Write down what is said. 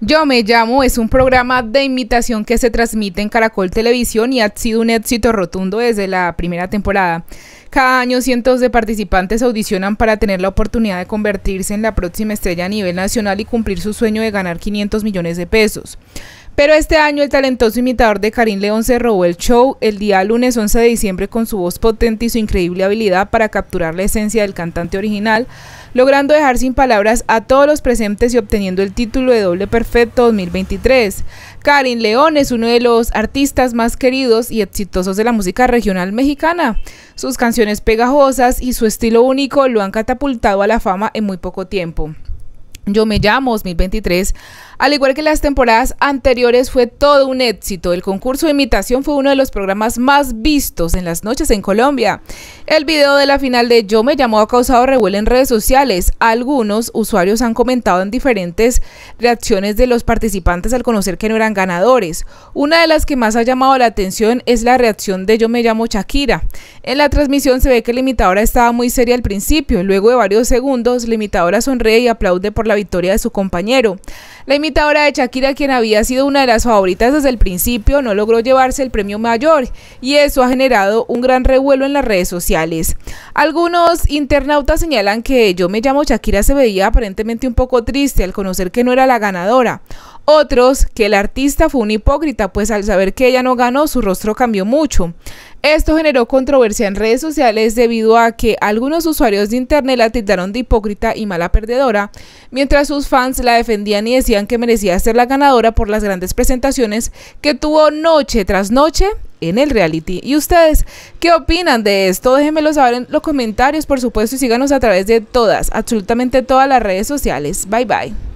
Yo me llamo es un programa de imitación que se transmite en Caracol Televisión y ha sido un éxito rotundo desde la primera temporada. Cada año cientos de participantes audicionan para tener la oportunidad de convertirse en la próxima estrella a nivel nacional y cumplir su sueño de ganar 500 millones de pesos. Pero este año el talentoso imitador de Karim León se robó el show el día lunes 11 de diciembre con su voz potente y su increíble habilidad para capturar la esencia del cantante original, logrando dejar sin palabras a todos los presentes y obteniendo el título de doble perfecto 2023. Karim León es uno de los artistas más queridos y exitosos de la música regional mexicana. Sus canciones pegajosas y su estilo único lo han catapultado a la fama en muy poco tiempo. Yo me llamo 2023. Al igual que las temporadas anteriores, fue todo un éxito. El concurso de imitación fue uno de los programas más vistos en las noches en Colombia. El video de la final de Yo me llamo ha causado revuelo en redes sociales. Algunos usuarios han comentado en diferentes reacciones de los participantes al conocer que no eran ganadores. Una de las que más ha llamado la atención es la reacción de Yo me llamo Shakira. En la transmisión se ve que la imitadora estaba muy seria al principio. Luego de varios segundos, la imitadora sonríe y aplaude por la victoria de su compañero. La imitadora de Shakira, quien había sido una de las favoritas desde el principio, no logró llevarse el premio mayor y eso ha generado un gran revuelo en las redes sociales. Algunos internautas señalan que Yo me llamo Shakira se veía aparentemente un poco triste al conocer que no era la ganadora. Otros que el artista fue un hipócrita, pues al saber que ella no ganó, su rostro cambió mucho. Esto generó controversia en redes sociales debido a que algunos usuarios de internet la tildaron de hipócrita y mala perdedora, mientras sus fans la defendían y decían que merecía ser la ganadora por las grandes presentaciones que tuvo noche tras noche en el reality. ¿Y ustedes qué opinan de esto? Déjenmelo saber en los comentarios, por supuesto, y síganos a través de todas, absolutamente todas las redes sociales. Bye bye.